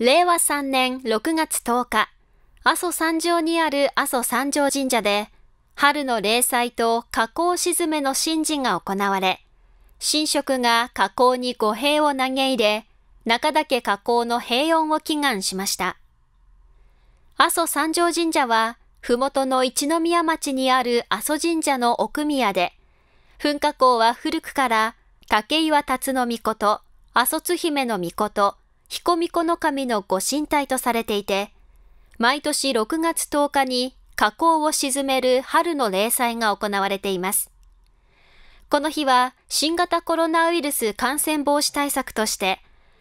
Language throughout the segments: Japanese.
令和3年6月10日、阿蘇山上にある阿蘇山上神社で、春の霊祭と加工沈めの神事が行われ、神職が加工に御幣を投げ入れ、中岳加工の平穏を祈願しました。阿蘇山上神社は、麓の一宮町にある阿蘇神社の奥宮で、噴火口は古くから、竹岩辰の御事、阿蘇津姫の御事、彦巫女の神のご神体とされていて、毎年6月10日に河口を沈める春の例祭が行われています。この日は新型コロナウイルス感染防止対策として、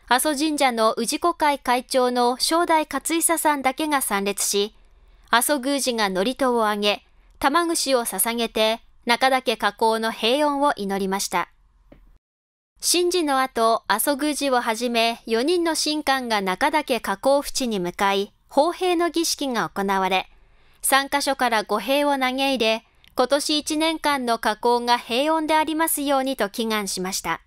阿蘇神社の氏子会会長の正代勝久さんだけが参列し、阿蘇宮司が祝詞をあげ、玉串を捧げて中岳河口の平穏を祈りました。神事の後、阿蘇宮寺をはじめ4人の神官が中岳河口淵に向かい、砲兵の儀式が行われ、3カ所から御兵を投げ入れ、今年1年間の河口が平穏でありますようにと祈願しました。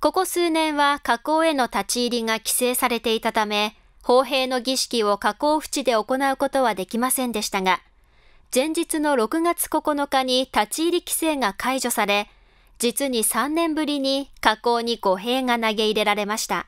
ここ数年は河口への立ち入りが規制されていたため、砲兵の儀式を河口淵で行うことはできませんでしたが、前日の6月9日に立ち入り規制が解除され、実に3年ぶりに火口に護弊が投げ入れられました。